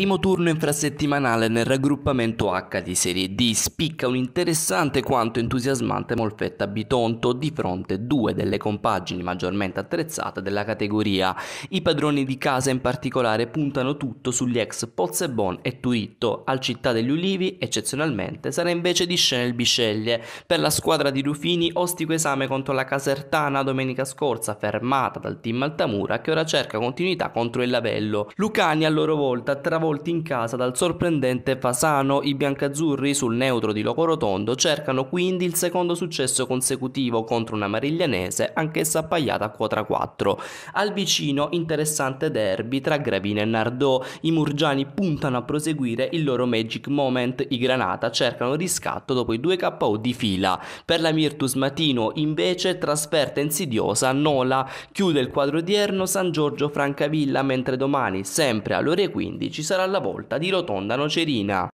primo turno infrasettimanale nel raggruppamento H di Serie D spicca un interessante quanto entusiasmante Molfetta Bitonto di fronte due delle compagini maggiormente attrezzate della categoria. I padroni di casa in particolare puntano tutto sugli ex Pozzebon e Turitto, al Città degli Ulivi eccezionalmente sarà invece di scena il Bisceglie. Per la squadra di Rufini ostico esame contro la Casertana domenica scorsa fermata dal team Altamura che ora cerca continuità contro il Lavello. Lucani a loro volta travolge travolti in casa dal sorprendente Fasano, i biancazzurri sul neutro di Locorotondo cercano quindi il secondo successo consecutivo contro una Mariglianese, anch'essa appaiata a quota 4. Al vicino interessante derby tra Gravina e Nardò, i murgiani puntano a proseguire il loro magic moment, i Granata cercano riscatto dopo i due KO di fila. Per la Mirtus Matino invece trasferta insidiosa Nola, chiude il quadro odierno San Giorgio Francavilla mentre domani sempre alle ore 15 sarà la volta di Rotonda Nocerina